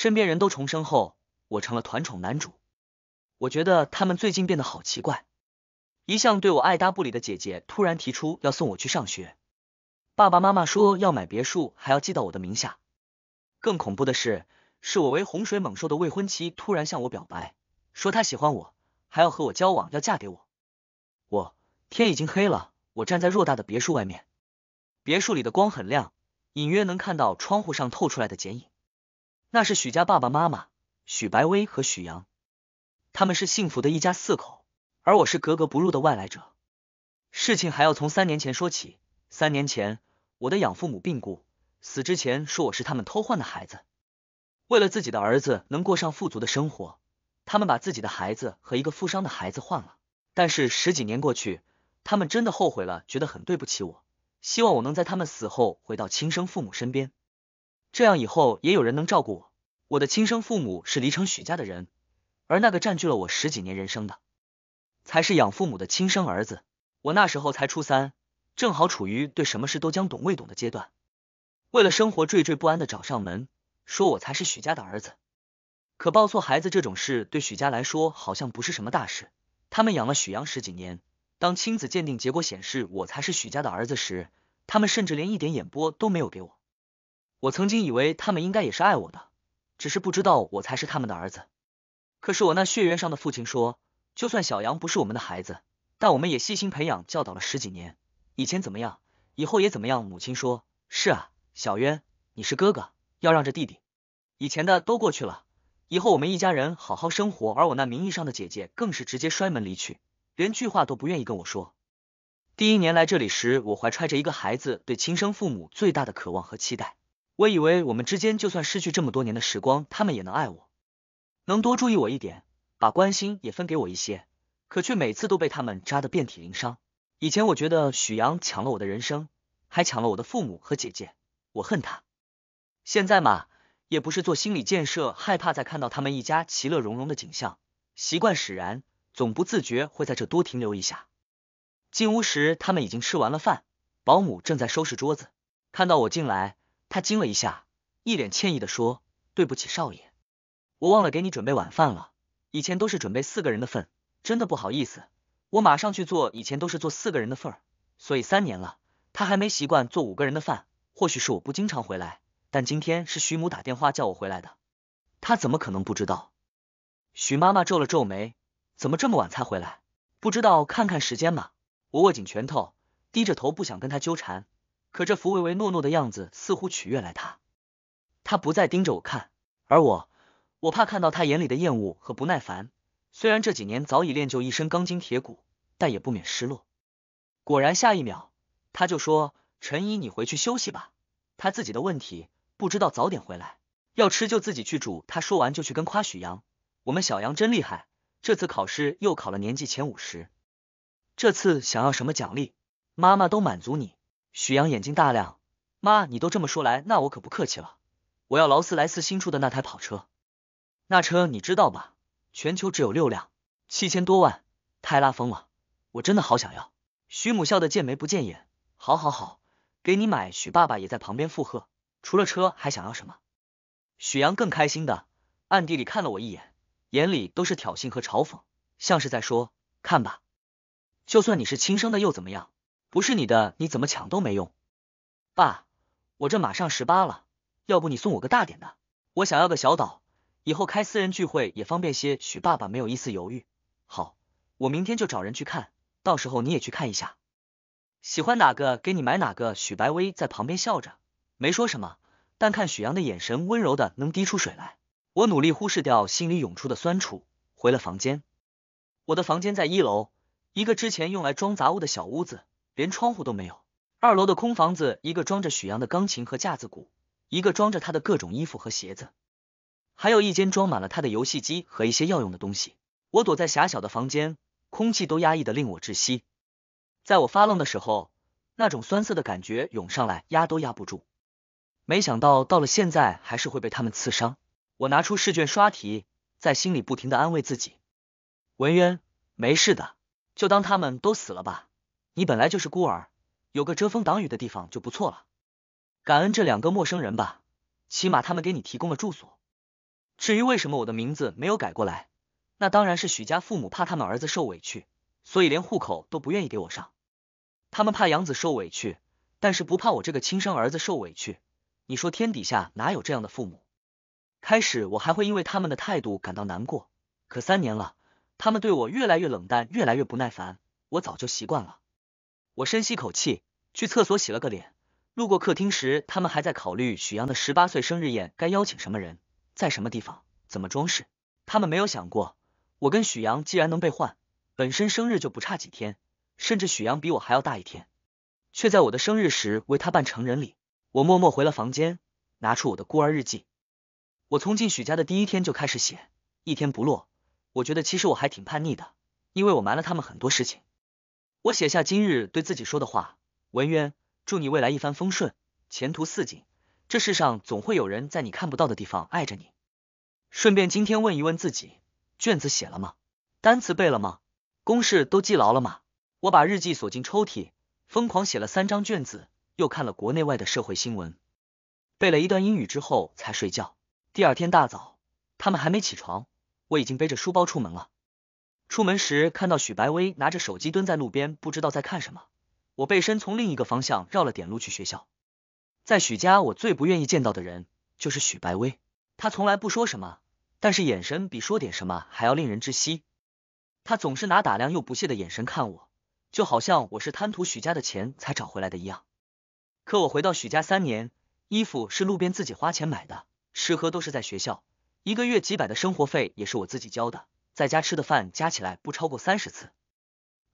身边人都重生后，我成了团宠男主。我觉得他们最近变得好奇怪，一向对我爱答不理的姐姐突然提出要送我去上学。爸爸妈妈说要买别墅，还要记到我的名下。更恐怖的是，是我为洪水猛兽的未婚妻突然向我表白，说她喜欢我，还要和我交往，要嫁给我。我天已经黑了，我站在偌大的别墅外面，别墅里的光很亮，隐约能看到窗户上透出来的剪影。那是许家爸爸妈妈，许白薇和许阳，他们是幸福的一家四口，而我是格格不入的外来者。事情还要从三年前说起。三年前，我的养父母病故，死之前说我是他们偷换的孩子。为了自己的儿子能过上富足的生活，他们把自己的孩子和一个富商的孩子换了。但是十几年过去，他们真的后悔了，觉得很对不起我，希望我能在他们死后回到亲生父母身边。这样以后也有人能照顾我。我的亲生父母是黎城许家的人，而那个占据了我十几年人生的，才是养父母的亲生儿子。我那时候才初三，正好处于对什么事都将懂未懂的阶段。为了生活，惴惴不安的找上门，说我才是许家的儿子。可抱错孩子这种事对许家来说好像不是什么大事。他们养了许阳十几年，当亲子鉴定结果显示我才是许家的儿子时，他们甚至连一点眼波都没有给我。我曾经以为他们应该也是爱我的，只是不知道我才是他们的儿子。可是我那血缘上的父亲说，就算小杨不是我们的孩子，但我们也细心培养教导了十几年，以前怎么样，以后也怎么样。母亲说，是啊，小渊，你是哥哥，要让着弟弟。以前的都过去了，以后我们一家人好好生活。而我那名义上的姐姐更是直接摔门离去，连句话都不愿意跟我说。第一年来这里时，我怀揣着一个孩子对亲生父母最大的渴望和期待。我以为我们之间就算失去这么多年的时光，他们也能爱我，能多注意我一点，把关心也分给我一些。可却每次都被他们扎得遍体鳞伤。以前我觉得许阳抢了我的人生，还抢了我的父母和姐姐，我恨他。现在嘛，也不是做心理建设，害怕再看到他们一家其乐融融的景象，习惯使然，总不自觉会在这多停留一下。进屋时，他们已经吃完了饭，保姆正在收拾桌子，看到我进来。他惊了一下，一脸歉意的说：“对不起，少爷，我忘了给你准备晚饭了。以前都是准备四个人的份，真的不好意思。我马上去做，以前都是做四个人的份儿，所以三年了，他还没习惯做五个人的饭。或许是我不经常回来，但今天是徐母打电话叫我回来的，他怎么可能不知道？”许妈妈皱了皱眉：“怎么这么晚才回来？不知道看看时间吗？”我握紧拳头，低着头不想跟他纠缠。可这福唯唯诺诺的样子似乎取悦了他，他不再盯着我看，而我，我怕看到他眼里的厌恶和不耐烦。虽然这几年早已练就一身钢筋铁骨，但也不免失落。果然，下一秒他就说：“陈怡，你回去休息吧，他自己的问题，不知道早点回来，要吃就自己去煮。”他说完就去跟夸许阳：“我们小杨真厉害，这次考试又考了年级前五十，这次想要什么奖励，妈妈都满足你。”许阳眼睛大亮，妈，你都这么说来，那我可不客气了，我要劳斯莱斯新出的那台跑车，那车你知道吧？全球只有六辆，七千多万，太拉风了，我真的好想要。许母笑的见眉不见眼，好好好，给你买。许爸爸也在旁边附和，除了车还想要什么？许阳更开心的，暗地里看了我一眼，眼里都是挑衅和嘲讽，像是在说，看吧，就算你是亲生的又怎么样？不是你的，你怎么抢都没用。爸，我这马上十八了，要不你送我个大点的？我想要个小岛，以后开私人聚会也方便些。许爸爸没有一丝犹豫，好，我明天就找人去看，到时候你也去看一下，喜欢哪个给你买哪个。许白薇在旁边笑着，没说什么，但看许阳的眼神温柔的能滴出水来。我努力忽视掉心里涌出的酸楚，回了房间。我的房间在一楼，一个之前用来装杂物的小屋子。连窗户都没有，二楼的空房子，一个装着许阳的钢琴和架子鼓，一个装着他的各种衣服和鞋子，还有一间装满了他的游戏机和一些要用的东西。我躲在狭小的房间，空气都压抑的令我窒息。在我发愣的时候，那种酸涩的感觉涌上来，压都压不住。没想到到了现在还是会被他们刺伤。我拿出试卷刷题，在心里不停的安慰自己：“文渊，没事的，就当他们都死了吧。”你本来就是孤儿，有个遮风挡雨的地方就不错了。感恩这两个陌生人吧，起码他们给你提供了住所。至于为什么我的名字没有改过来，那当然是许家父母怕他们儿子受委屈，所以连户口都不愿意给我上。他们怕养子受委屈，但是不怕我这个亲生儿子受委屈。你说天底下哪有这样的父母？开始我还会因为他们的态度感到难过，可三年了，他们对我越来越冷淡，越来越不耐烦，我早就习惯了。我深吸口气，去厕所洗了个脸。路过客厅时，他们还在考虑许阳的十八岁生日宴该邀请什么人，在什么地方，怎么装饰。他们没有想过，我跟许阳既然能被换，本身生日就不差几天，甚至许阳比我还要大一天，却在我的生日时为他办成人礼。我默默回了房间，拿出我的孤儿日记。我从进许家的第一天就开始写，一天不落。我觉得其实我还挺叛逆的，因为我瞒了他们很多事情。我写下今日对自己说的话，文渊，祝你未来一帆风顺，前途似锦。这世上总会有人在你看不到的地方爱着你。顺便今天问一问自己，卷子写了吗？单词背了吗？公式都记牢了吗？我把日记锁进抽屉，疯狂写了三张卷子，又看了国内外的社会新闻，背了一段英语之后才睡觉。第二天大早，他们还没起床，我已经背着书包出门了。出门时看到许白薇拿着手机蹲在路边，不知道在看什么。我背身从另一个方向绕了点路去学校。在许家，我最不愿意见到的人就是许白薇。他从来不说什么，但是眼神比说点什么还要令人窒息。他总是拿打量又不屑的眼神看我，就好像我是贪图许家的钱才找回来的一样。可我回到许家三年，衣服是路边自己花钱买的，吃喝都是在学校，一个月几百的生活费也是我自己交的。在家吃的饭加起来不超过三十次，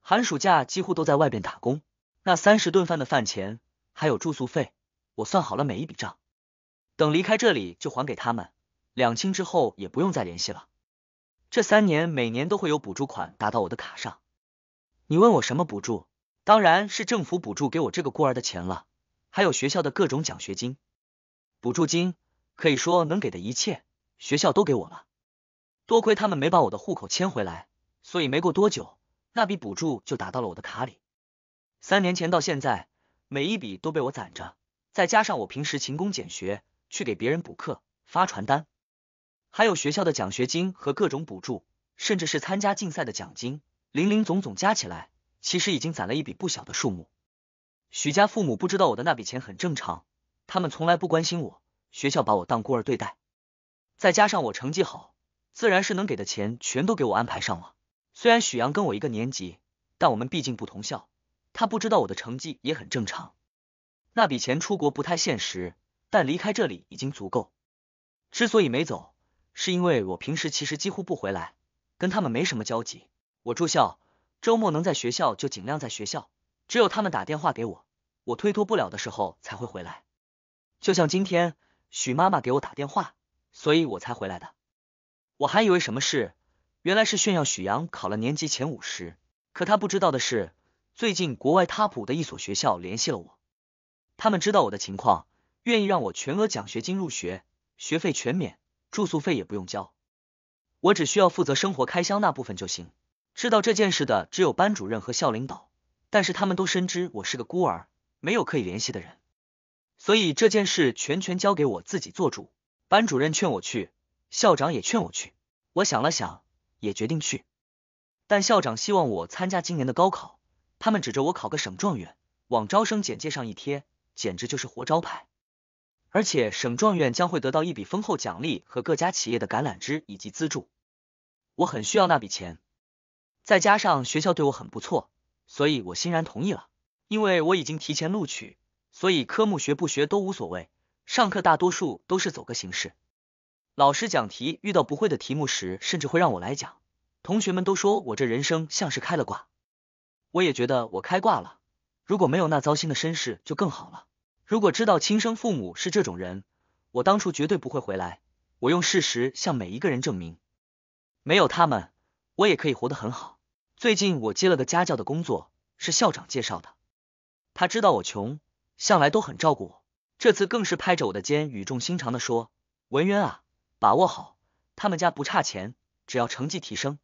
寒暑假几乎都在外边打工。那三十顿饭的饭钱还有住宿费，我算好了每一笔账。等离开这里就还给他们，两清之后也不用再联系了。这三年每年都会有补助款打到我的卡上。你问我什么补助？当然是政府补助给我这个孤儿的钱了，还有学校的各种奖学金、补助金，可以说能给的一切学校都给我了。多亏他们没把我的户口迁回来，所以没过多久，那笔补助就打到了我的卡里。三年前到现在，每一笔都被我攒着，再加上我平时勤工俭学、去给别人补课、发传单，还有学校的奖学金和各种补助，甚至是参加竞赛的奖金，零零总总加起来，其实已经攒了一笔不小的数目。许家父母不知道我的那笔钱很正常，他们从来不关心我，学校把我当孤儿对待，再加上我成绩好。自然是能给的钱全都给我安排上了。虽然许阳跟我一个年级，但我们毕竟不同校，他不知道我的成绩也很正常。那笔钱出国不太现实，但离开这里已经足够。之所以没走，是因为我平时其实几乎不回来，跟他们没什么交集。我住校，周末能在学校就尽量在学校，只有他们打电话给我，我推脱不了的时候才会回来。就像今天许妈妈给我打电话，所以我才回来的。我还以为什么事，原来是炫耀许阳考了年级前五十。可他不知道的是，最近国外他普的一所学校联系了我，他们知道我的情况，愿意让我全额奖学金入学，学费全免，住宿费也不用交，我只需要负责生活开销那部分就行。知道这件事的只有班主任和校领导，但是他们都深知我是个孤儿，没有可以联系的人，所以这件事全权交给我自己做主。班主任劝我去，校长也劝我去。我想了想，也决定去。但校长希望我参加今年的高考，他们指着我考个省状元，往招生简介上一贴，简直就是活招牌。而且省状元将会得到一笔丰厚奖励和各家企业的橄榄枝以及资助，我很需要那笔钱。再加上学校对我很不错，所以我欣然同意了。因为我已经提前录取，所以科目学不学都无所谓，上课大多数都是走个形式。老师讲题遇到不会的题目时，甚至会让我来讲。同学们都说我这人生像是开了挂，我也觉得我开挂了。如果没有那糟心的身世，就更好了。如果知道亲生父母是这种人，我当初绝对不会回来。我用事实向每一个人证明，没有他们，我也可以活得很好。最近我接了个家教的工作，是校长介绍的。他知道我穷，向来都很照顾我，这次更是拍着我的肩，语重心长的说：“文渊啊。”把握好，他们家不差钱，只要成绩提升，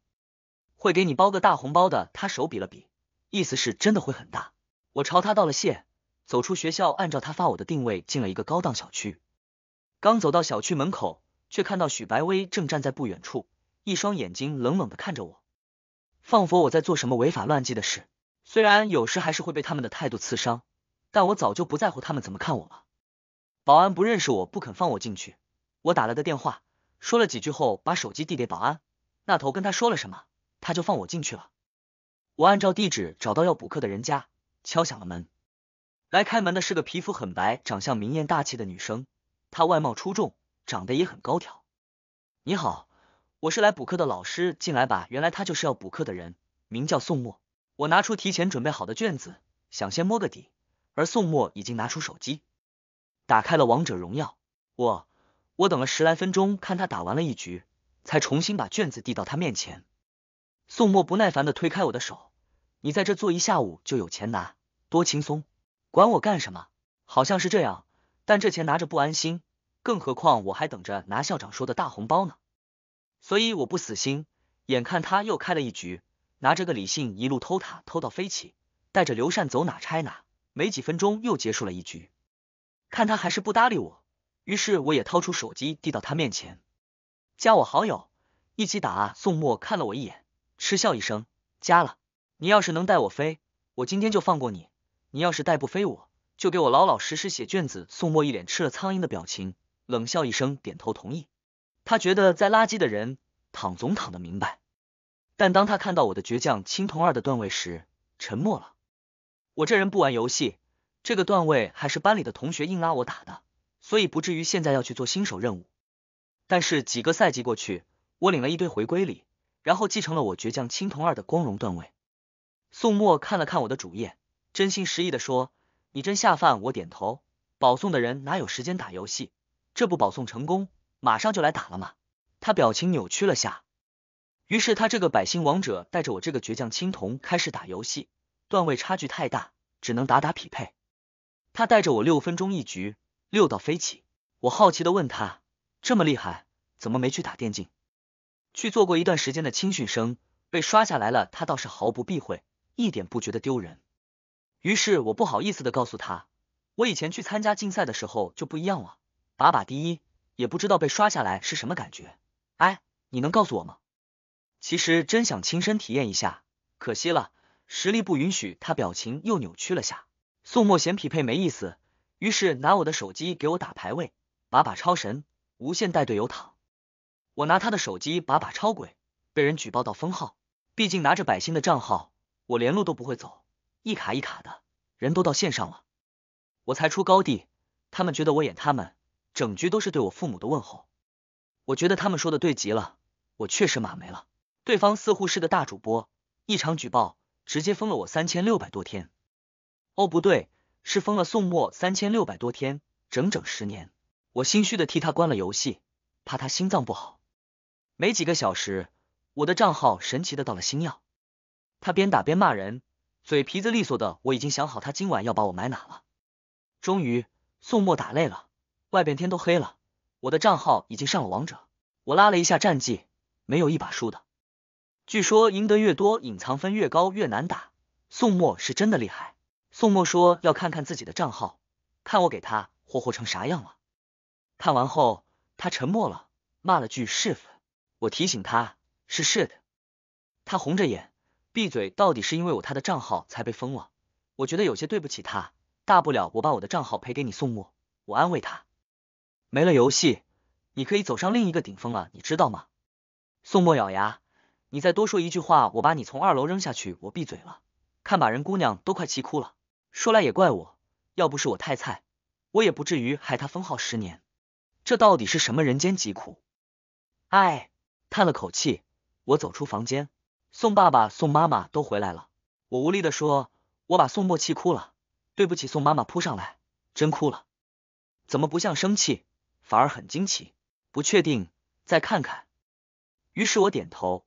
会给你包个大红包的。他手比了比，意思是真的会很大。我朝他道了谢，走出学校，按照他发我的定位进了一个高档小区。刚走到小区门口，却看到许白薇正站在不远处，一双眼睛冷冷的看着我。放佛我在做什么违法乱纪的事。虽然有时还是会被他们的态度刺伤，但我早就不在乎他们怎么看我了。保安不认识我，不肯放我进去。我打了个电话，说了几句后，把手机递给保安。那头跟他说了什么，他就放我进去了。我按照地址找到要补课的人家，敲响了门。来开门的是个皮肤很白、长相明艳大气的女生，她外貌出众，长得也很高挑。你好，我是来补课的老师，进来吧。原来她就是要补课的人，名叫宋墨。我拿出提前准备好的卷子，想先摸个底，而宋墨已经拿出手机，打开了王者荣耀。我。我等了十来分钟，看他打完了一局，才重新把卷子递到他面前。宋墨不耐烦的推开我的手，你在这坐一下午就有钱拿，多轻松，管我干什么？好像是这样，但这钱拿着不安心，更何况我还等着拿校长说的大红包呢。所以我不死心，眼看他又开了一局，拿着个李信一路偷塔偷到飞起，带着刘禅走哪拆哪，没几分钟又结束了一局，看他还是不搭理我。于是我也掏出手机递到他面前，加我好友，一起打。宋墨看了我一眼，嗤笑一声，加了。你要是能带我飞，我今天就放过你；你要是带不飞，我就给我老老实实写卷子。宋墨一脸吃了苍蝇的表情，冷笑一声，点头同意。他觉得在垃圾的人躺总躺得明白，但当他看到我的倔强青铜二的段位时，沉默了。我这人不玩游戏，这个段位还是班里的同学硬拉我打的。所以不至于现在要去做新手任务，但是几个赛季过去，我领了一堆回归礼，然后继承了我倔强青铜二的光荣段位。宋墨看了看我的主页，真心实意的说：“你真下饭。”我点头。保送的人哪有时间打游戏？这不保送成功，马上就来打了吗？他表情扭曲了下。于是他这个百星王者带着我这个倔强青铜开始打游戏，段位差距太大，只能打打匹配。他带着我六分钟一局。六道飞起，我好奇的问他，这么厉害，怎么没去打电竞？去做过一段时间的青训生，被刷下来了，他倒是毫不避讳，一点不觉得丢人。于是我不好意思的告诉他，我以前去参加竞赛的时候就不一样了，把把第一，也不知道被刷下来是什么感觉。哎，你能告诉我吗？其实真想亲身体验一下，可惜了，实力不允许。他表情又扭曲了下，宋墨嫌匹配没意思。于是拿我的手机给我打排位，把把超神，无限带队友躺。我拿他的手机把把超鬼，被人举报到封号。毕竟拿着百星的账号，我连路都不会走，一卡一卡的，人都到线上了，我才出高地。他们觉得我演他们，整局都是对我父母的问候。我觉得他们说的对极了，我确实码没了。对方似乎是个大主播，一场举报直接封了我三千六百多天。哦不对。是封了宋墨三千六百多天，整整十年。我心虚的替他关了游戏，怕他心脏不好。没几个小时，我的账号神奇的到了星耀。他边打边骂人，嘴皮子利索的。我已经想好他今晚要把我埋哪了。终于，宋墨打累了，外边天都黑了。我的账号已经上了王者。我拉了一下战绩，没有一把输的。据说赢得越多，隐藏分越高，越难打。宋墨是真的厉害。宋墨说要看看自己的账号，看我给他活活成啥样了。看完后他沉默了，骂了句 shit。我提醒他是 shit。他红着眼闭嘴，到底是因为我他的账号才被封了。我觉得有些对不起他，大不了我把我的账号赔给你。宋墨，我安慰他，没了游戏，你可以走上另一个顶峰了，你知道吗？宋墨咬牙，你再多说一句话，我把你从二楼扔下去。我闭嘴了，看把人姑娘都快气哭了。说来也怪我，要不是我太菜，我也不至于害他封号十年。这到底是什么人间疾苦？唉，叹了口气，我走出房间。宋爸爸、宋妈妈都回来了，我无力的说：“我把宋墨气哭了，对不起。”宋妈妈扑上来，真哭了。怎么不像生气，反而很惊奇，不确定，再看看。于是我点头。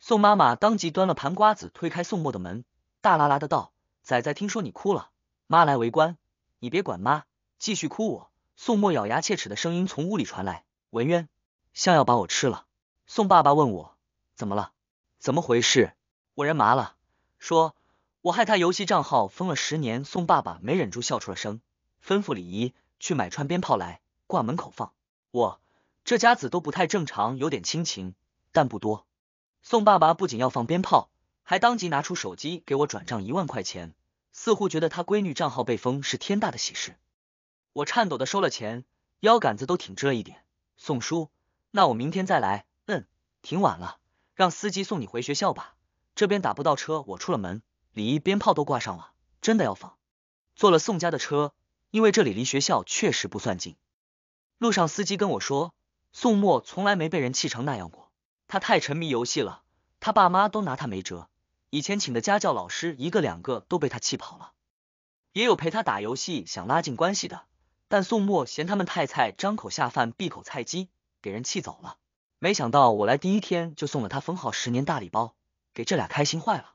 宋妈妈当即端了盘瓜子，推开宋墨的门，大啦啦的道。仔仔听说你哭了，妈来围观，你别管妈，继续哭。我宋墨咬牙切齿的声音从屋里传来。文渊像要把我吃了。宋爸爸问我怎么了，怎么回事？我人麻了，说我害他游戏账号封了十年。宋爸爸没忍住笑出了声，吩咐李姨去买串鞭炮来，挂门口放。我这家子都不太正常，有点亲情，但不多。宋爸爸不仅要放鞭炮，还当即拿出手机给我转账一万块钱。似乎觉得他闺女账号被封是天大的喜事，我颤抖的收了钱，腰杆子都挺直了一点。宋叔，那我明天再来。嗯，挺晚了，让司机送你回学校吧。这边打不到车，我出了门，礼仪鞭炮都挂上了，真的要放。坐了宋家的车，因为这里离学校确实不算近。路上司机跟我说，宋墨从来没被人气成那样过，他太沉迷游戏了，他爸妈都拿他没辙。以前请的家教老师一个两个都被他气跑了，也有陪他打游戏想拉近关系的，但宋墨嫌他们太菜，张口下饭闭口菜鸡，给人气走了。没想到我来第一天就送了他封号十年大礼包，给这俩开心坏了。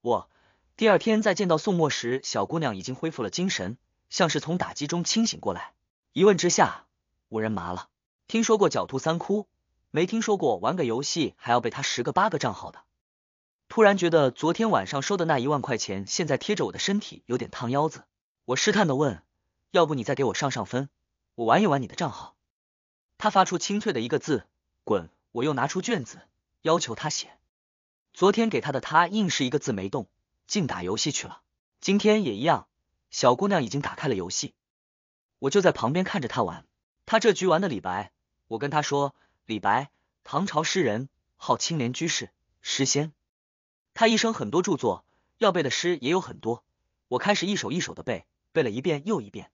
我第二天再见到宋墨时，小姑娘已经恢复了精神，像是从打击中清醒过来。一问之下，五人麻了，听说过狡兔三窟，没听说过玩个游戏还要被他十个八个账号的。突然觉得昨天晚上收的那一万块钱，现在贴着我的身体有点烫腰子。我试探的问：“要不你再给我上上分，我玩一玩你的账号？”他发出清脆的一个字：“滚！”我又拿出卷子，要求他写昨天给他的，他硬是一个字没动，竟打游戏去了。今天也一样，小姑娘已经打开了游戏，我就在旁边看着她玩。她这局玩的李白，我跟她说：“李白，唐朝诗人，号青莲居士，诗仙。”他一生很多著作，要背的诗也有很多。我开始一首一首的背，背了一遍又一遍。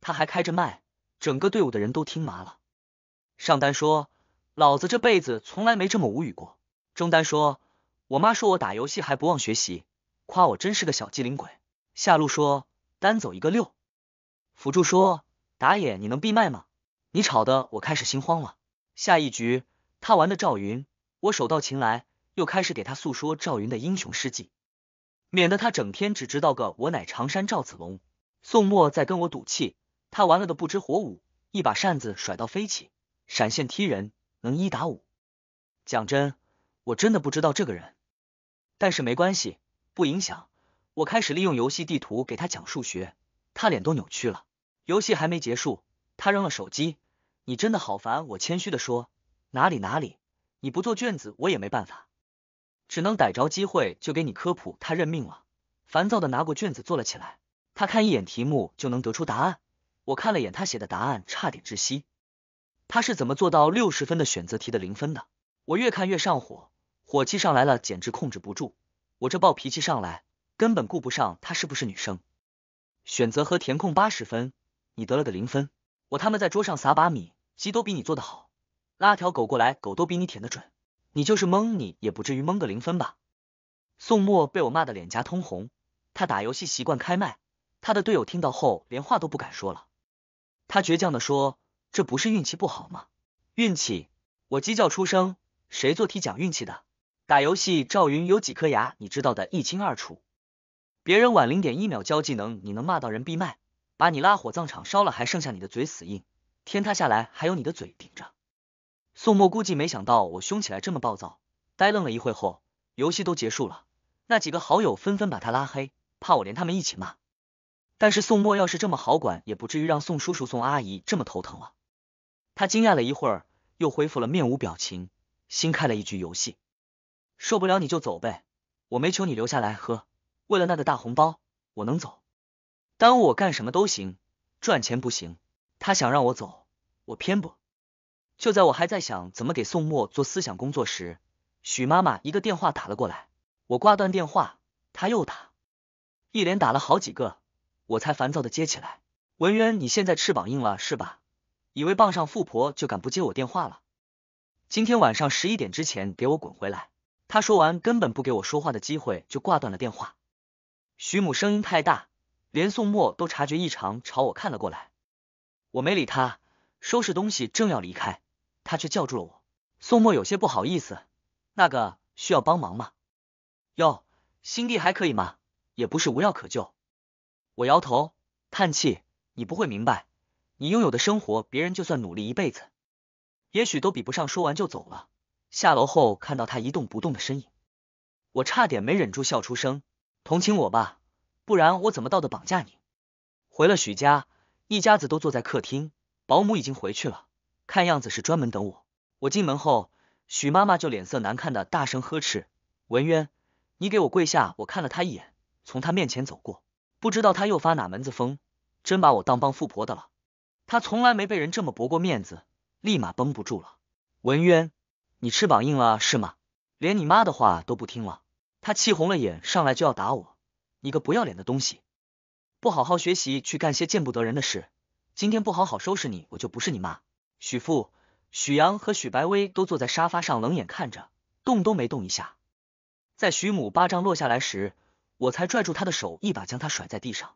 他还开着麦，整个队伍的人都听麻了。上单说：“老子这辈子从来没这么无语过。”中单说：“我妈说我打游戏还不忘学习，夸我真是个小机灵鬼。”下路说：“单走一个六。”辅助说：“打野你能闭麦吗？你吵的我开始心慌了。”下一局他玩的赵云，我手到擒来。就开始给他诉说赵云的英雄事迹，免得他整天只知道个我乃常山赵子龙。宋末在跟我赌气，他玩了个不知火舞，一把扇子甩到飞起，闪现踢人能一打五。讲真，我真的不知道这个人，但是没关系，不影响。我开始利用游戏地图给他讲数学，他脸都扭曲了。游戏还没结束，他扔了手机。你真的好烦。我谦虚的说，哪里哪里，你不做卷子我也没办法。只能逮着机会就给你科普，他认命了。烦躁的拿过卷子做了起来，他看一眼题目就能得出答案。我看了眼他写的答案，差点窒息。他是怎么做到六十分的选择题的零分的？我越看越上火，火气上来了，简直控制不住。我这暴脾气上来，根本顾不上她是不是女生。选择和填空八十分，你得了个零分。我他妈在桌上撒把米，鸡都比你做的好。拉条狗过来，狗都比你舔的准。你就是蒙你也不至于蒙个零分吧？宋墨被我骂的脸颊通红，他打游戏习惯开麦，他的队友听到后连话都不敢说了。他倔强的说，这不是运气不好吗？运气？我鸡叫出声，谁做题讲运气的？打游戏赵云有几颗牙你知道的一清二楚，别人晚零点一秒交技能，你能骂到人闭麦，把你拉火葬场烧了还剩下你的嘴死硬，天塌下来还有你的嘴顶着。宋墨估计没想到我凶起来这么暴躁，呆愣了一会后，游戏都结束了，那几个好友纷纷把他拉黑，怕我连他们一起骂。但是宋墨要是这么好管，也不至于让宋叔叔、宋阿姨这么头疼了。他惊讶了一会儿，又恢复了面无表情，新开了一局游戏。受不了你就走呗，我没求你留下来喝，为了那个大红包，我能走，耽误我干什么都行，赚钱不行。他想让我走，我偏不。就在我还在想怎么给宋墨做思想工作时，许妈妈一个电话打了过来。我挂断电话，她又打，一连打了好几个，我才烦躁的接起来。文渊，你现在翅膀硬了是吧？以为傍上富婆就敢不接我电话了？今天晚上十一点之前给我滚回来！他说完，根本不给我说话的机会，就挂断了电话。徐母声音太大，连宋墨都察觉异常，朝我看了过来。我没理他，收拾东西，正要离开。他却叫住了我，宋墨有些不好意思，那个需要帮忙吗？哟，心地还可以吗？也不是无药可救。我摇头叹气，你不会明白，你拥有的生活，别人就算努力一辈子，也许都比不上。说完就走了，下楼后看到他一动不动的身影，我差点没忍住笑出声，同情我吧，不然我怎么到的绑架你？回了许家，一家子都坐在客厅，保姆已经回去了。看样子是专门等我。我进门后，许妈妈就脸色难看的大声呵斥：“文渊，你给我跪下！”我看了她一眼，从她面前走过。不知道她又发哪门子疯，真把我当帮富婆的了。她从来没被人这么驳过面子，立马绷不住了。“文渊，你翅膀硬了是吗？连你妈的话都不听了？”她气红了眼，上来就要打我。“你个不要脸的东西，不好好学习去干些见不得人的事，今天不好好收拾你，我就不是你妈。”许父、许阳和许白薇都坐在沙发上，冷眼看着，动都没动一下。在许母巴掌落下来时，我才拽住他的手，一把将他甩在地上。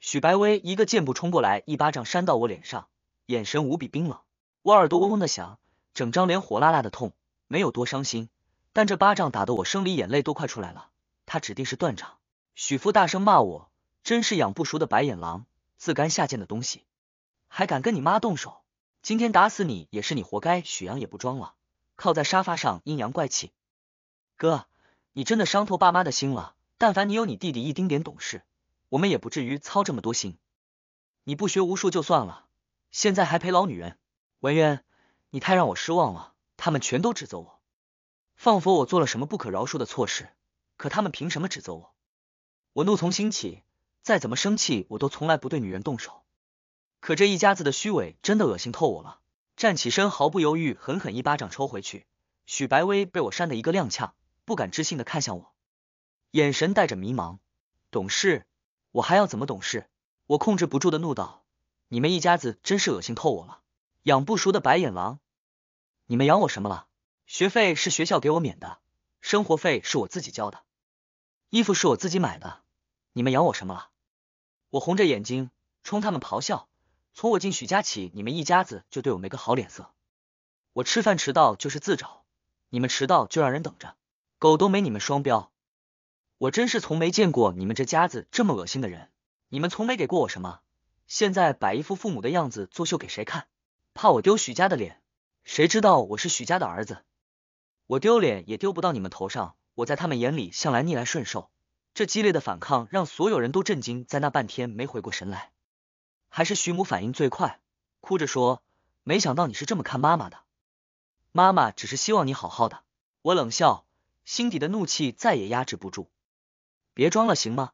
许白薇一个箭步冲过来，一巴掌扇到我脸上，眼神无比冰冷。我耳朵嗡嗡的响，整张脸火辣辣的痛。没有多伤心，但这巴掌打得我生理眼泪都快出来了。他指定是断掌。许父大声骂我：“真是养不熟的白眼狼，自甘下贱的东西，还敢跟你妈动手！”今天打死你也是你活该，许阳也不装了，靠在沙发上阴阳怪气。哥，你真的伤透爸妈的心了。但凡你有你弟弟一丁点懂事，我们也不至于操这么多心。你不学无术就算了，现在还陪老女人。文渊，你太让我失望了。他们全都指责我，仿佛我做了什么不可饶恕的错事。可他们凭什么指责我？我怒从心起，再怎么生气，我都从来不对女人动手。可这一家子的虚伪真的恶心透我了！站起身，毫不犹豫，狠狠一巴掌抽回去。许白薇被我扇的一个踉跄，不敢置信的看向我，眼神带着迷茫。懂事？我还要怎么懂事？我控制不住的怒道：“你们一家子真是恶心透我了！养不熟的白眼狼！你们养我什么了？学费是学校给我免的，生活费是我自己交的，衣服是我自己买的，你们养我什么了？”我红着眼睛冲他们咆哮。从我进许家起，你们一家子就对我没个好脸色。我吃饭迟到就是自找，你们迟到就让人等着，狗都没你们双标。我真是从没见过你们这家子这么恶心的人。你们从没给过我什么，现在摆一副父母的样子作秀给谁看？怕我丢许家的脸？谁知道我是许家的儿子，我丢脸也丢不到你们头上。我在他们眼里向来逆来顺受，这激烈的反抗让所有人都震惊，在那半天没回过神来。还是徐母反应最快，哭着说：“没想到你是这么看妈妈的，妈妈只是希望你好好的。”我冷笑，心底的怒气再也压制不住，别装了行吗？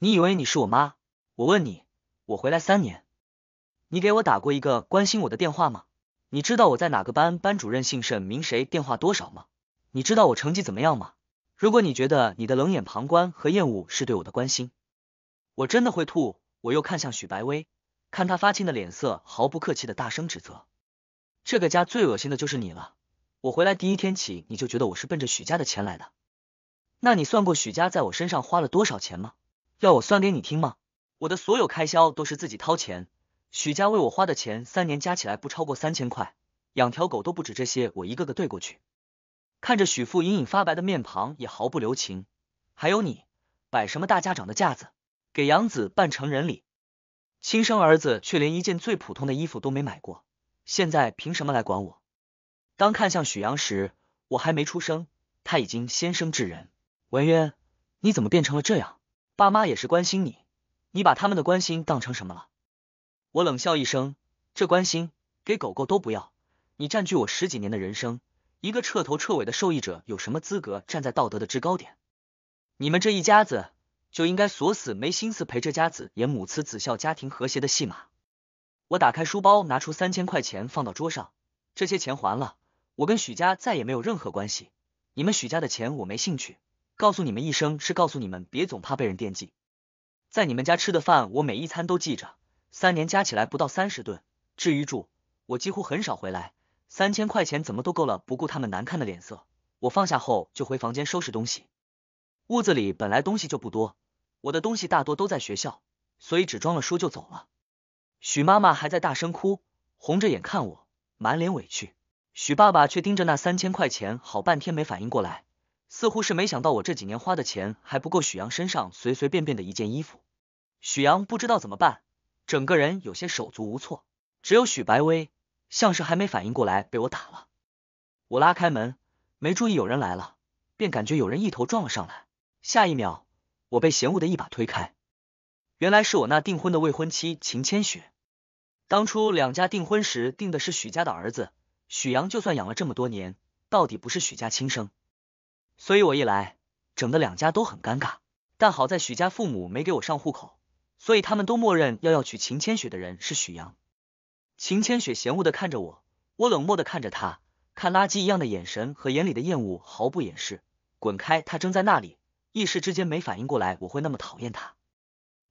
你以为你是我妈？我问你，我回来三年，你给我打过一个关心我的电话吗？你知道我在哪个班，班主任姓甚名谁，电话多少吗？你知道我成绩怎么样吗？如果你觉得你的冷眼旁观和厌恶是对我的关心，我真的会吐。我又看向许白薇。看他发青的脸色，毫不客气的大声指责：“这个家最恶心的就是你了！我回来第一天起，你就觉得我是奔着许家的钱来的。那你算过许家在我身上花了多少钱吗？要我算给你听吗？我的所有开销都是自己掏钱，许家为我花的钱三年加起来不超过三千块，养条狗都不止这些。我一个个对过去，看着许父隐隐发白的面庞，也毫不留情。还有你，摆什么大家长的架子，给杨子办成人礼。”亲生儿子却连一件最普通的衣服都没买过，现在凭什么来管我？当看向许阳时，我还没出生，他已经先生至人。文渊，你怎么变成了这样？爸妈也是关心你，你把他们的关心当成什么了？我冷笑一声，这关心给狗狗都不要。你占据我十几年的人生，一个彻头彻尾的受益者，有什么资格站在道德的制高点？你们这一家子！就应该锁死，没心思陪这家子演母慈子孝、家庭和谐的戏码。我打开书包，拿出三千块钱放到桌上。这些钱还了，我跟许家再也没有任何关系。你们许家的钱我没兴趣。告诉你们一声，是告诉你们别总怕被人惦记。在你们家吃的饭，我每一餐都记着，三年加起来不到三十顿。至于住，我几乎很少回来。三千块钱怎么都够了，不顾他们难看的脸色，我放下后就回房间收拾东西。屋子里本来东西就不多。我的东西大多都在学校，所以只装了书就走了。许妈妈还在大声哭，红着眼看我，满脸委屈。许爸爸却盯着那三千块钱好半天没反应过来，似乎是没想到我这几年花的钱还不够许阳身上随随便便的一件衣服。许阳不知道怎么办，整个人有些手足无措。只有许白薇像是还没反应过来被我打了。我拉开门，没注意有人来了，便感觉有人一头撞了上来，下一秒。我被嫌恶的一把推开，原来是我那订婚的未婚妻秦千雪。当初两家订婚时订的是许家的儿子许阳，就算养了这么多年，到底不是许家亲生，所以我一来，整的两家都很尴尬。但好在许家父母没给我上户口，所以他们都默认要要娶秦千雪的人是许阳。秦千雪嫌恶的看着我，我冷漠的看着他，看垃圾一样的眼神和眼里的厌恶毫不掩饰，滚开！他正在那里。一时之间没反应过来，我会那么讨厌他。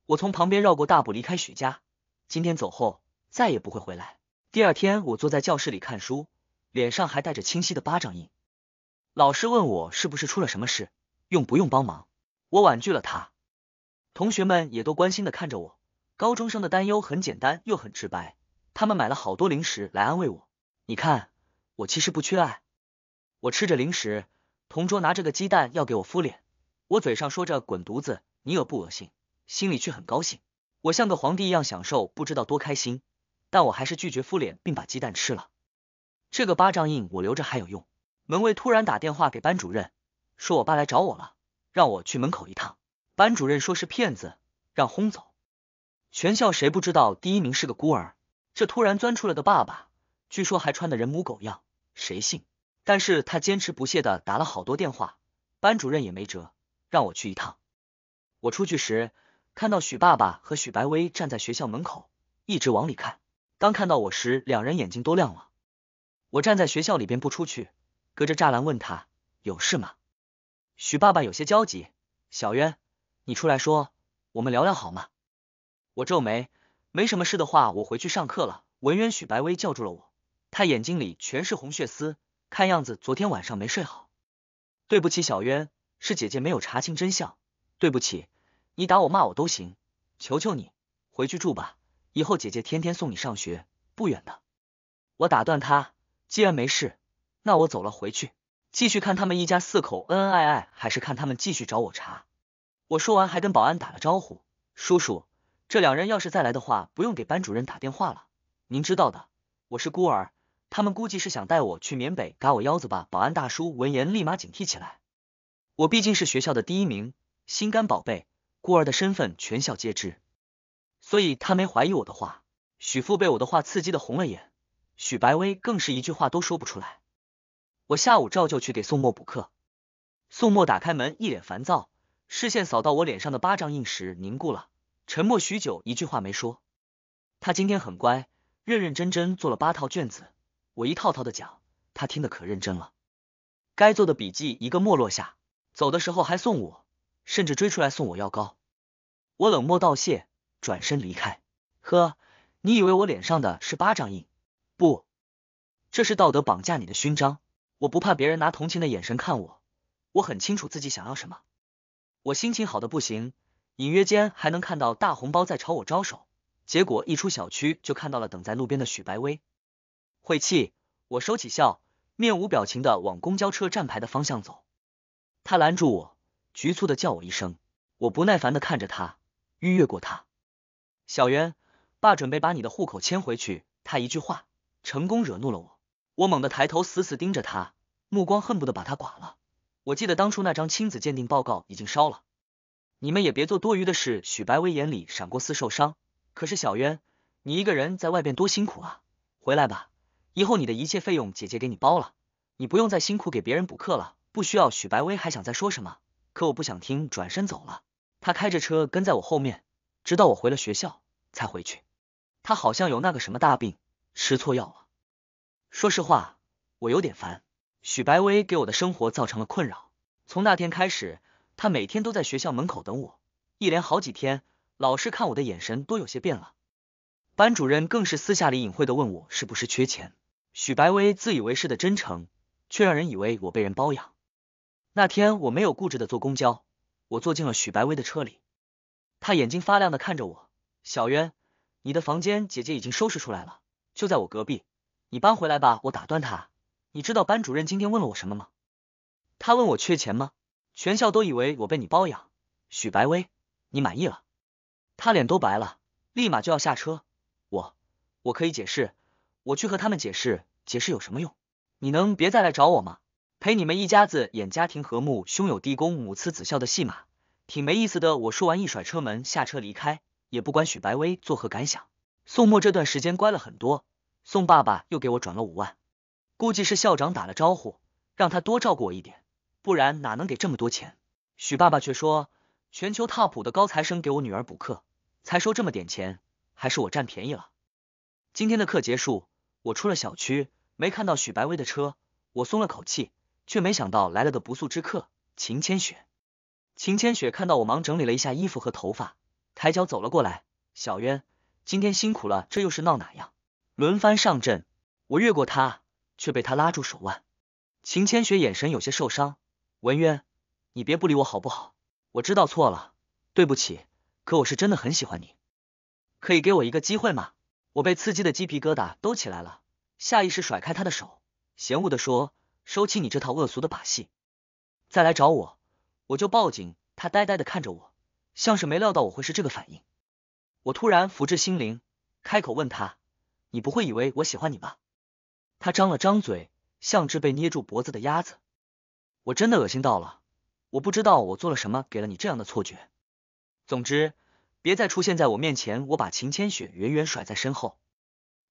我从旁边绕过大步离开许家，今天走后再也不会回来。第二天，我坐在教室里看书，脸上还带着清晰的巴掌印。老师问我是不是出了什么事，用不用帮忙，我婉拒了他。同学们也都关心的看着我，高中生的担忧很简单又很直白。他们买了好多零食来安慰我。你看，我其实不缺爱。我吃着零食，同桌拿着个鸡蛋要给我敷脸。我嘴上说着滚犊子，你恶不恶心？心里却很高兴。我像个皇帝一样享受，不知道多开心。但我还是拒绝敷脸，并把鸡蛋吃了。这个巴掌印我留着还有用。门卫突然打电话给班主任，说我爸来找我了，让我去门口一趟。班主任说是骗子，让轰走。全校谁不知道第一名是个孤儿？这突然钻出来的爸爸，据说还穿的人模狗样，谁信？但是他坚持不懈的打了好多电话，班主任也没辙。让我去一趟。我出去时，看到许爸爸和许白薇站在学校门口，一直往里看。当看到我时，两人眼睛都亮了。我站在学校里边不出去，隔着栅栏问他有事吗？许爸爸有些焦急：“小渊，你出来说，我们聊聊好吗？”我皱眉：“没什么事的话，我回去上课了。”文渊、许白薇叫住了我，他眼睛里全是红血丝，看样子昨天晚上没睡好。对不起，小渊。是姐姐没有查清真相，对不起，你打我骂我都行，求求你回去住吧，以后姐姐天天送你上学，不远的。我打断他，既然没事，那我走了。回去继续看他们一家四口恩恩爱爱，还是看他们继续找我查？我说完还跟保安打了招呼，叔叔，这两人要是再来的话，不用给班主任打电话了，您知道的，我是孤儿，他们估计是想带我去缅北嘎我腰子吧？保安大叔闻言立马警惕起来。我毕竟是学校的第一名，心肝宝贝，孤儿的身份全校皆知，所以他没怀疑我的话。许父被我的话刺激的红了眼，许白薇更是一句话都说不出来。我下午照旧去给宋墨补课，宋墨打开门，一脸烦躁，视线扫到我脸上的巴掌印时凝固了，沉默许久，一句话没说。他今天很乖，认认真真做了八套卷子，我一套套的讲，他听得可认真了，该做的笔记一个没落下。走的时候还送我，甚至追出来送我药膏。我冷漠道谢，转身离开。呵，你以为我脸上的是巴掌印？不，这是道德绑架你的勋章。我不怕别人拿同情的眼神看我，我很清楚自己想要什么。我心情好的不行，隐约间还能看到大红包在朝我招手。结果一出小区，就看到了等在路边的许白薇。晦气！我收起笑，面无表情的往公交车站牌的方向走。他拦住我，局促的叫我一声，我不耐烦的看着他，逾越过他。小渊，爸准备把你的户口迁回去。他一句话，成功惹怒了我。我猛地抬头，死死盯着他，目光恨不得把他剐了。我记得当初那张亲子鉴定报告已经烧了，你们也别做多余的事。许白薇眼里闪过丝受伤，可是小渊，你一个人在外边多辛苦啊，回来吧，以后你的一切费用姐姐给你包了，你不用再辛苦给别人补课了。不需要许白薇还想再说什么，可我不想听，转身走了。他开着车跟在我后面，直到我回了学校才回去。他好像有那个什么大病，吃错药了。说实话，我有点烦许白薇给我的生活造成了困扰。从那天开始，他每天都在学校门口等我，一连好几天，老师看我的眼神都有些变了。班主任更是私下里隐晦的问我是不是缺钱。许白薇自以为是的真诚，却让人以为我被人包养。那天我没有固执的坐公交，我坐进了许白薇的车里。他眼睛发亮的看着我，小渊，你的房间姐姐已经收拾出来了，就在我隔壁，你搬回来吧。我打断他，你知道班主任今天问了我什么吗？他问我缺钱吗？全校都以为我被你包养。许白薇，你满意了？他脸都白了，立马就要下车。我，我可以解释，我去和他们解释，解释有什么用？你能别再来找我吗？陪你们一家子演家庭和睦、兄友弟恭、母慈子孝的戏码，挺没意思的。我说完，一甩车门，下车离开，也不管许白薇作何感想。宋墨这段时间乖了很多，宋爸爸又给我转了五万，估计是校长打了招呼，让他多照顾我一点，不然哪能给这么多钱？许爸爸却说，全球 TOP 的高材生给我女儿补课，才收这么点钱，还是我占便宜了。今天的课结束，我出了小区，没看到许白薇的车，我松了口气。却没想到来了个不速之客，秦千雪。秦千雪看到我，忙整理了一下衣服和头发，抬脚走了过来。小渊，今天辛苦了，这又是闹哪样？轮番上阵，我越过他，却被他拉住手腕。秦千雪眼神有些受伤。文渊，你别不理我好不好？我知道错了，对不起，可我是真的很喜欢你，可以给我一个机会吗？我被刺激的鸡皮疙瘩都起来了，下意识甩开他的手，嫌恶的说。收起你这套恶俗的把戏，再来找我，我就报警。他呆呆的看着我，像是没料到我会是这个反应。我突然福至心灵，开口问他：“你不会以为我喜欢你吧？”他张了张嘴，像只被捏住脖子的鸭子。我真的恶心到了，我不知道我做了什么，给了你这样的错觉。总之，别再出现在我面前。我把秦千雪远远甩在身后。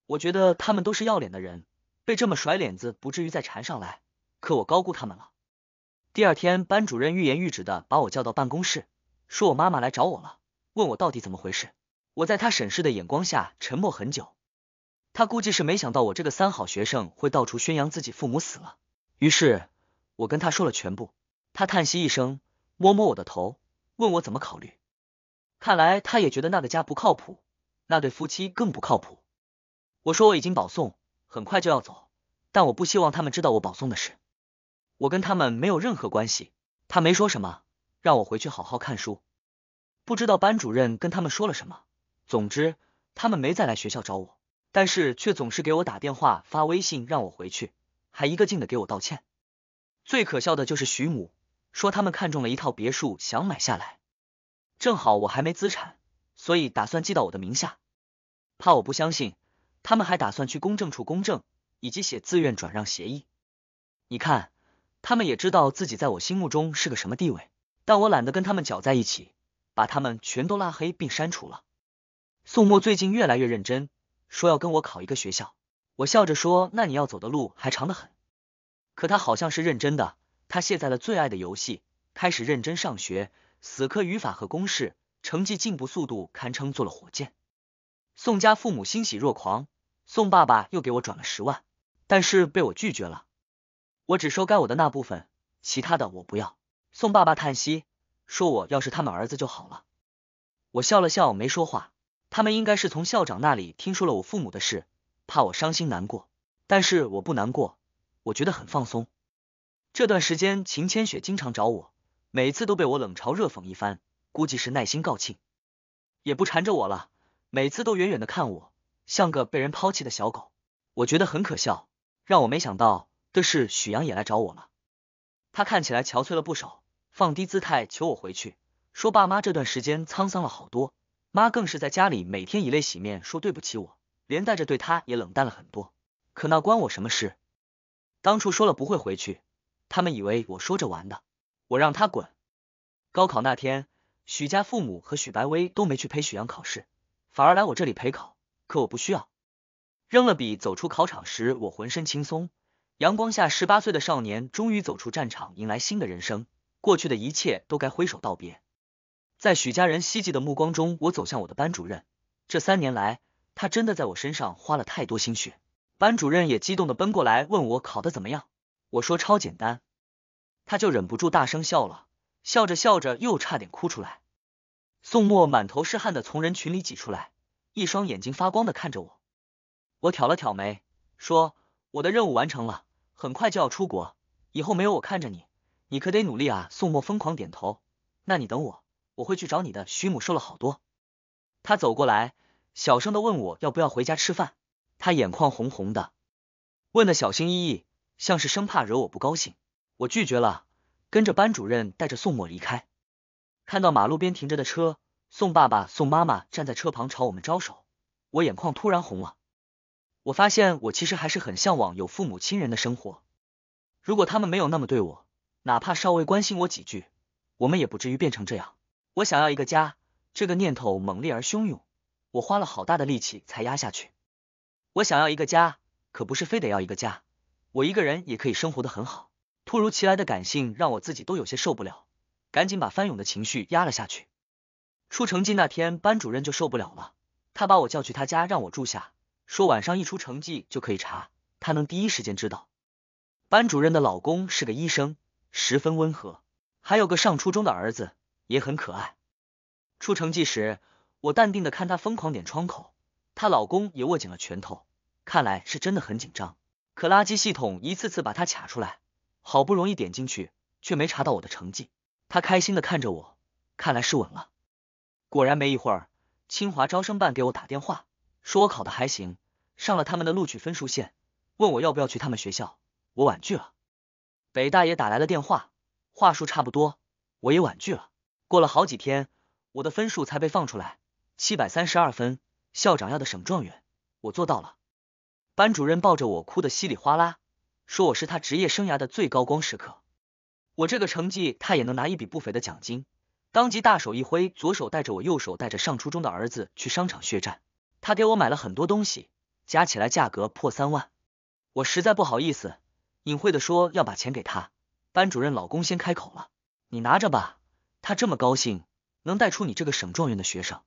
我觉得他们都是要脸的人，被这么甩脸子，不至于再缠上来。可我高估他们了。第二天，班主任欲言又止的把我叫到办公室，说我妈妈来找我了，问我到底怎么回事。我在他审视的眼光下沉默很久。他估计是没想到我这个三好学生会到处宣扬自己父母死了，于是我跟他说了全部。他叹息一声，摸摸我的头，问我怎么考虑。看来他也觉得那个家不靠谱，那对夫妻更不靠谱。我说我已经保送，很快就要走，但我不希望他们知道我保送的事。我跟他们没有任何关系，他没说什么，让我回去好好看书。不知道班主任跟他们说了什么，总之他们没再来学校找我，但是却总是给我打电话发微信让我回去，还一个劲的给我道歉。最可笑的就是徐母说他们看中了一套别墅想买下来，正好我还没资产，所以打算寄到我的名下，怕我不相信，他们还打算去公证处公证以及写自愿转让协议。你看。他们也知道自己在我心目中是个什么地位，但我懒得跟他们搅在一起，把他们全都拉黑并删除了。宋墨最近越来越认真，说要跟我考一个学校。我笑着说：“那你要走的路还长得很。”可他好像是认真的，他卸载了最爱的游戏，开始认真上学，死磕语法和公式，成绩进步速度堪称做了火箭。宋家父母欣喜若狂，宋爸爸又给我转了十万，但是被我拒绝了。我只收该我的那部分，其他的我不要。宋爸爸叹息说：“我要是他们儿子就好了。”我笑了笑，没说话。他们应该是从校长那里听说了我父母的事，怕我伤心难过。但是我不难过，我觉得很放松。这段时间，秦千雪经常找我，每次都被我冷嘲热讽一番，估计是耐心告罄，也不缠着我了。每次都远远的看我，像个被人抛弃的小狗。我觉得很可笑，让我没想到。这事许阳也来找我了，他看起来憔悴了不少，放低姿态求我回去，说爸妈这段时间沧桑了好多，妈更是在家里每天以泪洗面，说对不起我，连带着对他也冷淡了很多。可那关我什么事？当初说了不会回去，他们以为我说着玩的，我让他滚。高考那天，许家父母和许白薇都没去陪许阳考试，反而来我这里陪考，可我不需要。扔了笔，走出考场时，我浑身轻松。阳光下，十八岁的少年终于走出战场，迎来新的人生。过去的一切都该挥手道别。在许家人希冀的目光中，我走向我的班主任。这三年来，他真的在我身上花了太多心血。班主任也激动的奔过来问我考的怎么样。我说超简单，他就忍不住大声笑了，笑着笑着又差点哭出来。宋墨满头是汗的从人群里挤出来，一双眼睛发光的看着我。我挑了挑眉，说我的任务完成了。很快就要出国，以后没有我看着你，你可得努力啊！宋墨疯狂点头。那你等我，我会去找你的。徐母瘦了好多，他走过来，小声的问我要不要回家吃饭，他眼眶红红的，问的小心翼翼，像是生怕惹我不高兴。我拒绝了，跟着班主任带着宋墨离开。看到马路边停着的车，宋爸爸、宋妈妈站在车旁朝我们招手，我眼眶突然红了。我发现我其实还是很向往有父母亲人的生活，如果他们没有那么对我，哪怕稍微关心我几句，我们也不至于变成这样。我想要一个家，这个念头猛烈而汹涌，我花了好大的力气才压下去。我想要一个家，可不是非得要一个家，我一个人也可以生活的很好。突如其来的感性让我自己都有些受不了，赶紧把翻涌的情绪压了下去。出成绩那天，班主任就受不了了，他把我叫去他家让我住下。说晚上一出成绩就可以查，她能第一时间知道。班主任的老公是个医生，十分温和，还有个上初中的儿子，也很可爱。出成绩时，我淡定的看他疯狂点窗口，她老公也握紧了拳头，看来是真的很紧张。可垃圾系统一次次把它卡出来，好不容易点进去，却没查到我的成绩。他开心的看着我，看来是稳了。果然没一会儿，清华招生办给我打电话。说我考的还行，上了他们的录取分数线，问我要不要去他们学校，我婉拒了。北大也打来了电话，话术差不多，我也婉拒了。过了好几天，我的分数才被放出来，七百三十二分，校长要的省状元，我做到了。班主任抱着我哭得稀里哗啦，说我是他职业生涯的最高光时刻。我这个成绩，他也能拿一笔不菲的奖金。当即大手一挥，左手带着我，右手带着上初中的儿子去商场血战。他给我买了很多东西，加起来价格破三万，我实在不好意思，隐晦的说要把钱给他。班主任老公先开口了，你拿着吧，他这么高兴，能带出你这个省状元的学生，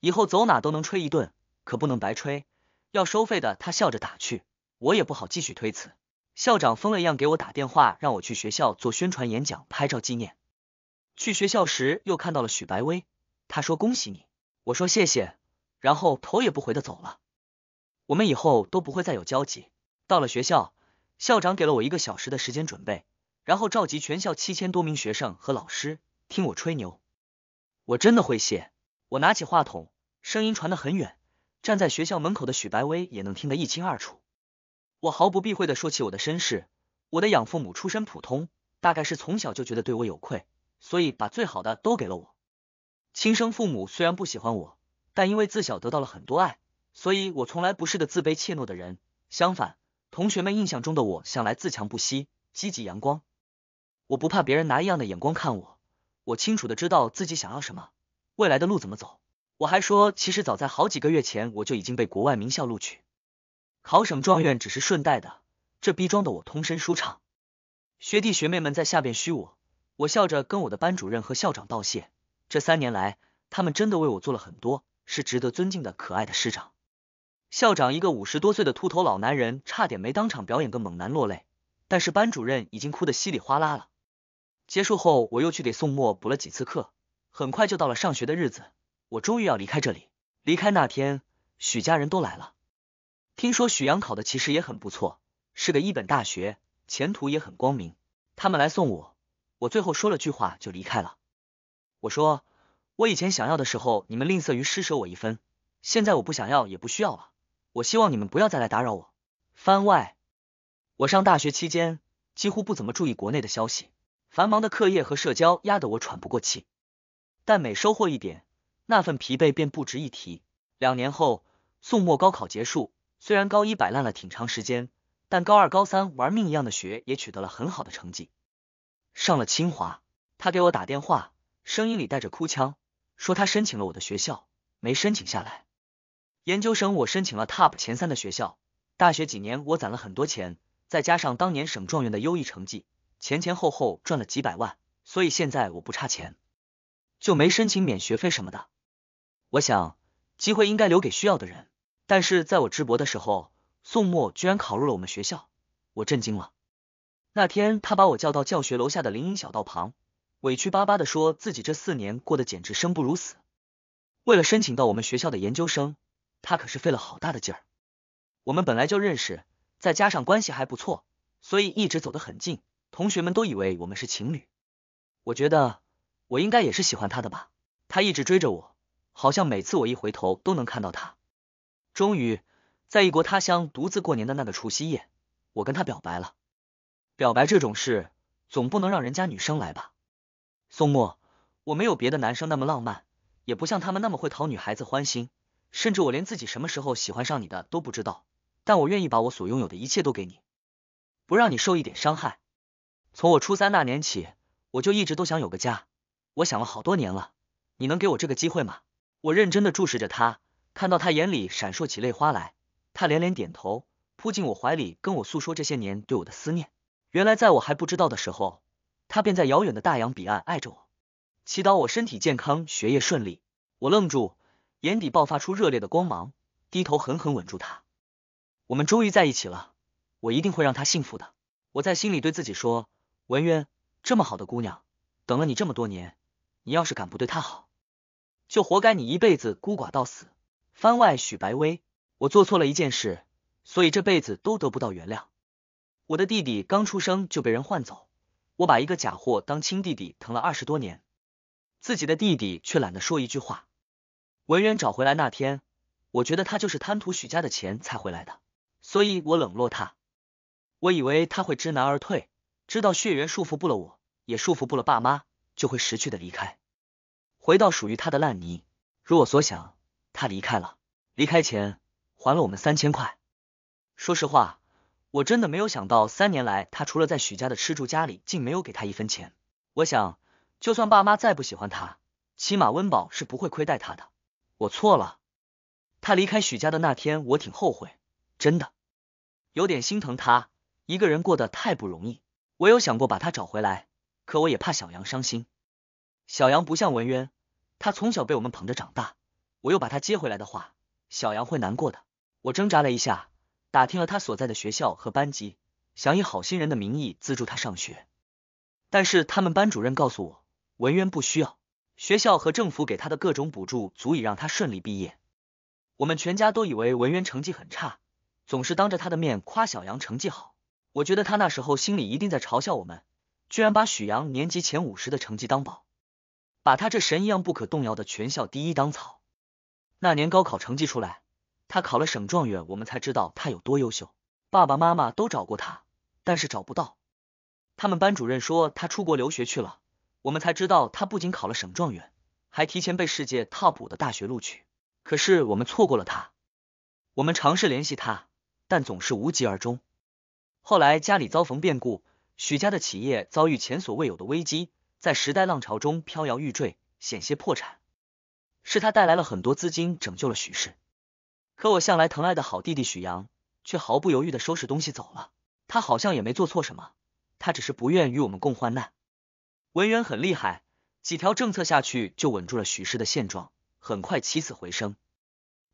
以后走哪都能吹一顿，可不能白吹，要收费的。他笑着打趣，我也不好继续推辞。校长疯了一样给我打电话，让我去学校做宣传演讲，拍照纪念。去学校时又看到了许白薇，他说恭喜你，我说谢谢。然后头也不回的走了，我们以后都不会再有交集。到了学校，校长给了我一个小时的时间准备，然后召集全校七千多名学生和老师听我吹牛。我真的会谢。我拿起话筒，声音传得很远，站在学校门口的许白薇也能听得一清二楚。我毫不避讳的说起我的身世，我的养父母出身普通，大概是从小就觉得对我有愧，所以把最好的都给了我。亲生父母虽然不喜欢我。但因为自小得到了很多爱，所以我从来不是个自卑怯懦的人。相反，同学们印象中的我向来自强不息、积极阳光。我不怕别人拿一样的眼光看我，我清楚的知道自己想要什么，未来的路怎么走。我还说，其实早在好几个月前，我就已经被国外名校录取，考省状元只是顺带的。这逼装的我通身舒畅。学弟学妹们在下边虚我，我笑着跟我的班主任和校长道谢。这三年来，他们真的为我做了很多。是值得尊敬的可爱的师长、校长，一个五十多岁的秃头老男人，差点没当场表演个猛男落泪。但是班主任已经哭得稀里哗啦了。结束后，我又去给宋墨补了几次课。很快就到了上学的日子，我终于要离开这里。离开那天，许家人都来了。听说许阳考的其实也很不错，是个一本大学，前途也很光明。他们来送我，我最后说了句话就离开了。我说。我以前想要的时候，你们吝啬于施舍我一分；现在我不想要也不需要了。我希望你们不要再来打扰我。番外，我上大学期间几乎不怎么注意国内的消息，繁忙的课业和社交压得我喘不过气。但每收获一点，那份疲惫便不值一提。两年后，宋末高考结束，虽然高一摆烂了挺长时间，但高二高三玩命一样的学，也取得了很好的成绩，上了清华。他给我打电话，声音里带着哭腔。说他申请了我的学校，没申请下来。研究生我申请了 top 前三的学校。大学几年我攒了很多钱，再加上当年省状元的优异成绩，前前后后赚了几百万，所以现在我不差钱，就没申请免学费什么的。我想机会应该留给需要的人。但是在我治博的时候，宋墨居然考入了我们学校，我震惊了。那天他把我叫到教学楼下的林荫小道旁。委屈巴巴的说自己这四年过得简直生不如死，为了申请到我们学校的研究生，他可是费了好大的劲儿。我们本来就认识，再加上关系还不错，所以一直走得很近。同学们都以为我们是情侣。我觉得我应该也是喜欢他的吧，他一直追着我，好像每次我一回头都能看到他。终于，在异国他乡独自过年的那个除夕夜，我跟他表白了。表白这种事，总不能让人家女生来吧？宋末，我没有别的男生那么浪漫，也不像他们那么会讨女孩子欢心，甚至我连自己什么时候喜欢上你的都不知道。但我愿意把我所拥有的一切都给你，不让你受一点伤害。从我初三那年起，我就一直都想有个家，我想了好多年了。你能给我这个机会吗？我认真的注视着他，看到他眼里闪烁起泪花来，他连连点头，扑进我怀里，跟我诉说这些年对我的思念。原来在我还不知道的时候。他便在遥远的大洋彼岸爱着我，祈祷我身体健康，学业顺利。我愣住，眼底爆发出热烈的光芒，低头狠狠吻住他。我们终于在一起了，我一定会让他幸福的。我在心里对自己说：“文渊，这么好的姑娘，等了你这么多年，你要是敢不对她好，就活该你一辈子孤寡到死。”番外许白薇，我做错了一件事，所以这辈子都得不到原谅。我的弟弟刚出生就被人换走。我把一个假货当亲弟弟疼了二十多年，自己的弟弟却懒得说一句话。文渊找回来那天，我觉得他就是贪图许家的钱才回来的，所以我冷落他。我以为他会知难而退，知道血缘束缚不了我，也束缚不了爸妈，就会识趣的离开，回到属于他的烂泥。如我所想，他离开了，离开前还了我们三千块。说实话。我真的没有想到，三年来他除了在许家的吃住，家里竟没有给他一分钱。我想，就算爸妈再不喜欢他，起码温饱是不会亏待他的。我错了，他离开许家的那天，我挺后悔，真的有点心疼他，一个人过得太不容易。我有想过把他找回来，可我也怕小杨伤心。小杨不像文渊，他从小被我们捧着长大，我又把他接回来的话，小杨会难过的。我挣扎了一下。打听了他所在的学校和班级，想以好心人的名义资助他上学，但是他们班主任告诉我，文渊不需要，学校和政府给他的各种补助足以让他顺利毕业。我们全家都以为文渊成绩很差，总是当着他的面夸小杨成绩好。我觉得他那时候心里一定在嘲笑我们，居然把许阳年级前五十的成绩当宝，把他这神一样不可动摇的全校第一当草。那年高考成绩出来。他考了省状元，我们才知道他有多优秀。爸爸妈妈都找过他，但是找不到。他们班主任说他出国留学去了。我们才知道他不仅考了省状元，还提前被世界 top 五的大学录取。可是我们错过了他。我们尝试联系他，但总是无疾而终。后来家里遭逢变故，许家的企业遭遇前所未有的危机，在时代浪潮中飘摇欲坠，险些破产。是他带来了很多资金，拯救了许氏。可我向来疼爱的好弟弟许阳，却毫不犹豫的收拾东西走了。他好像也没做错什么，他只是不愿与我们共患难。文渊很厉害，几条政策下去就稳住了许氏的现状，很快起死回生。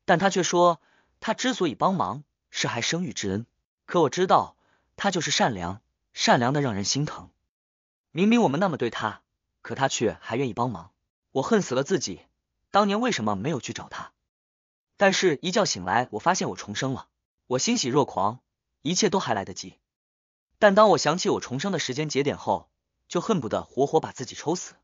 但他却说，他之所以帮忙，是还生育之恩。可我知道，他就是善良，善良的让人心疼。明明我们那么对他，可他却还愿意帮忙。我恨死了自己，当年为什么没有去找他？但是，一觉醒来，我发现我重生了，我欣喜若狂，一切都还来得及。但当我想起我重生的时间节点后，就恨不得活活把自己抽死。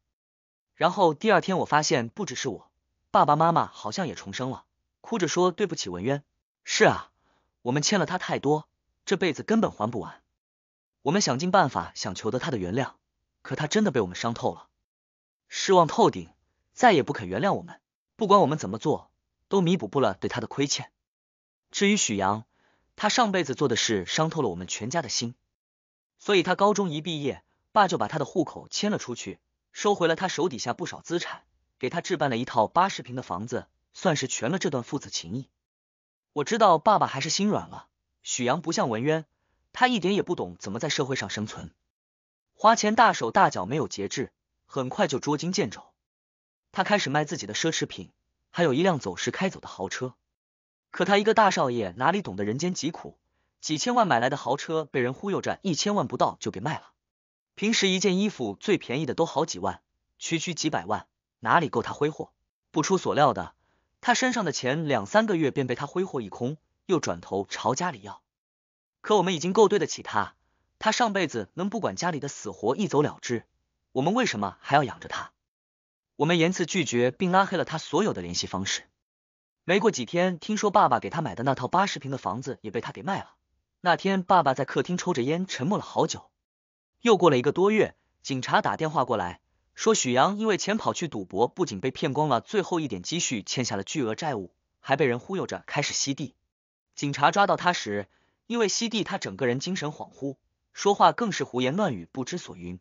然后第二天，我发现不只是我，爸爸妈妈好像也重生了，哭着说对不起文渊。是啊，我们欠了他太多，这辈子根本还不完。我们想尽办法想求得他的原谅，可他真的被我们伤透了，失望透顶，再也不肯原谅我们，不管我们怎么做。都弥补不了对他的亏欠。至于许阳，他上辈子做的事伤透了我们全家的心，所以他高中一毕业，爸就把他的户口迁了出去，收回了他手底下不少资产，给他置办了一套八十平的房子，算是全了这段父子情谊。我知道爸爸还是心软了。许阳不像文渊，他一点也不懂怎么在社会上生存，花钱大手大脚，没有节制，很快就捉襟见肘。他开始卖自己的奢侈品。还有一辆走时开走的豪车，可他一个大少爷哪里懂得人间疾苦？几千万买来的豪车被人忽悠着一千万不到就给卖了。平时一件衣服最便宜的都好几万，区区几百万哪里够他挥霍？不出所料的，他身上的钱两三个月便被他挥霍一空，又转头朝家里要。可我们已经够对得起他，他上辈子能不管家里的死活一走了之，我们为什么还要养着他？我们严辞拒绝，并拉黑了他所有的联系方式。没过几天，听说爸爸给他买的那套八十平的房子也被他给卖了。那天，爸爸在客厅抽着烟，沉默了好久。又过了一个多月，警察打电话过来，说许阳因为钱跑去赌博，不仅被骗光了最后一点积蓄，欠下了巨额债务，还被人忽悠着开始吸地。警察抓到他时，因为吸地，他整个人精神恍惚，说话更是胡言乱语，不知所云。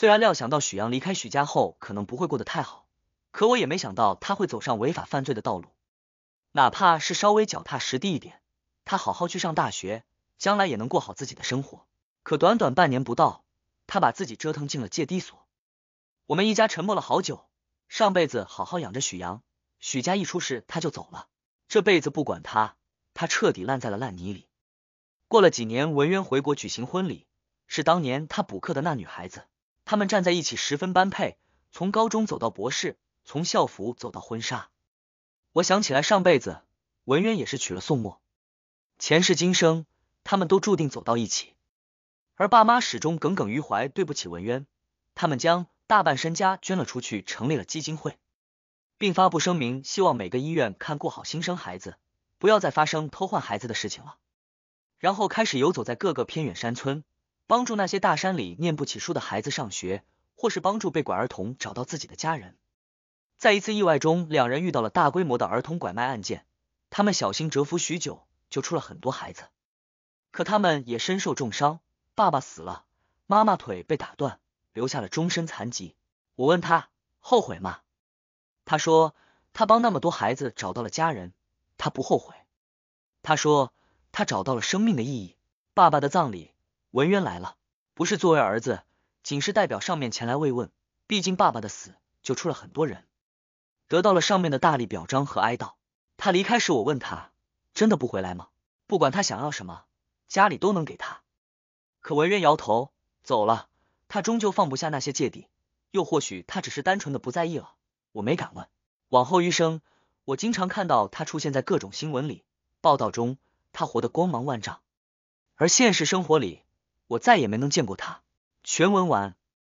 虽然料想到许阳离开许家后可能不会过得太好，可我也没想到他会走上违法犯罪的道路。哪怕是稍微脚踏实地一点，他好好去上大学，将来也能过好自己的生活。可短短半年不到，他把自己折腾进了戒地所。我们一家沉默了好久。上辈子好好养着许阳，许家一出事他就走了。这辈子不管他，他彻底烂在了烂泥里。过了几年，文渊回国举行婚礼，是当年他补课的那女孩子。他们站在一起十分般配，从高中走到博士，从校服走到婚纱。我想起来，上辈子文渊也是娶了宋墨，前世今生他们都注定走到一起。而爸妈始终耿耿于怀，对不起文渊，他们将大半身家捐了出去，成立了基金会，并发布声明，希望每个医院看过好新生孩子，不要再发生偷换孩子的事情了。然后开始游走在各个偏远山村。帮助那些大山里念不起书的孩子上学，或是帮助被拐儿童找到自己的家人。在一次意外中，两人遇到了大规模的儿童拐卖案件，他们小心蛰伏许久，救出了很多孩子，可他们也身受重伤，爸爸死了，妈妈腿被打断，留下了终身残疾。我问他后悔吗？他说他帮那么多孩子找到了家人，他不后悔。他说他找到了生命的意义。爸爸的葬礼。文渊来了，不是作为儿子，仅是代表上面前来慰问。毕竟爸爸的死救出了很多人，得到了上面的大力表彰和哀悼。他离开时，我问他真的不回来吗？不管他想要什么，家里都能给他。可文渊摇头走了，他终究放不下那些芥蒂，又或许他只是单纯的不在意了。我没敢问。往后余生，我经常看到他出现在各种新闻里报道中，他活得光芒万丈，而现实生活里。我再也没能见过他。全文完。